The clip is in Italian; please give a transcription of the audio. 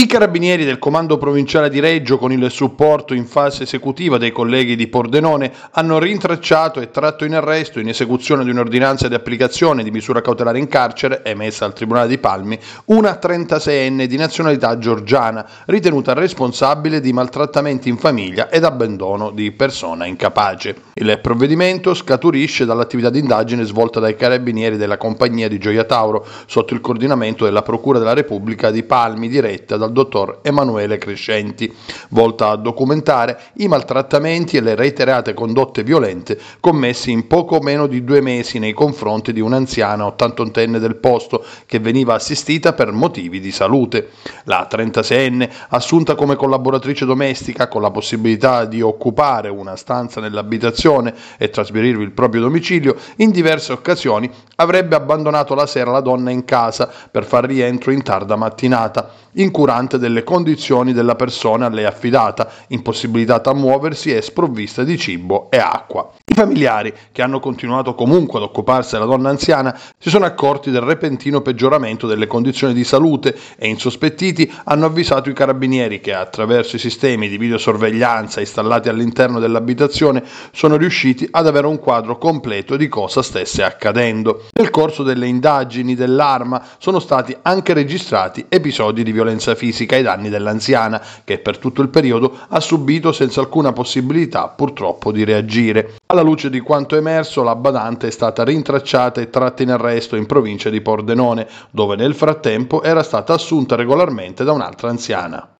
I carabinieri del comando provinciale di Reggio, con il supporto in fase esecutiva dei colleghi di Pordenone, hanno rintracciato e tratto in arresto, in esecuzione di un'ordinanza di applicazione di misura cautelare in carcere emessa al Tribunale di Palmi, una 36enne di nazionalità georgiana, ritenuta responsabile di maltrattamenti in famiglia ed abbandono di persona incapace. Il provvedimento scaturisce dall'attività d'indagine svolta dai carabinieri della compagnia di Gioia Tauro, sotto il coordinamento della Procura della Repubblica di Palmi, diretta dal dal dottor Emanuele Crescenti, volta a documentare i maltrattamenti e le reiterate condotte violente commesse in poco meno di due mesi nei confronti di un'anziana 88enne del posto che veniva assistita per motivi di salute. La 36enne, assunta come collaboratrice domestica con la possibilità di occupare una stanza nell'abitazione e trasferirvi il proprio domicilio, in diverse occasioni avrebbe abbandonato la sera la donna in casa per far rientro in tarda mattinata, incurante derivante delle condizioni della persona a lei affidata, impossibilitata a muoversi e sprovvista di cibo e acqua familiari, che hanno continuato comunque ad occuparsi della donna anziana, si sono accorti del repentino peggioramento delle condizioni di salute e insospettiti hanno avvisato i carabinieri che attraverso i sistemi di videosorveglianza installati all'interno dell'abitazione sono riusciti ad avere un quadro completo di cosa stesse accadendo. Nel corso delle indagini dell'arma sono stati anche registrati episodi di violenza fisica ai danni dell'anziana che per tutto il periodo ha subito senza alcuna possibilità purtroppo di reagire. Alla luce di quanto emerso, la badante è stata rintracciata e tratta in arresto in provincia di Pordenone, dove nel frattempo era stata assunta regolarmente da un'altra anziana.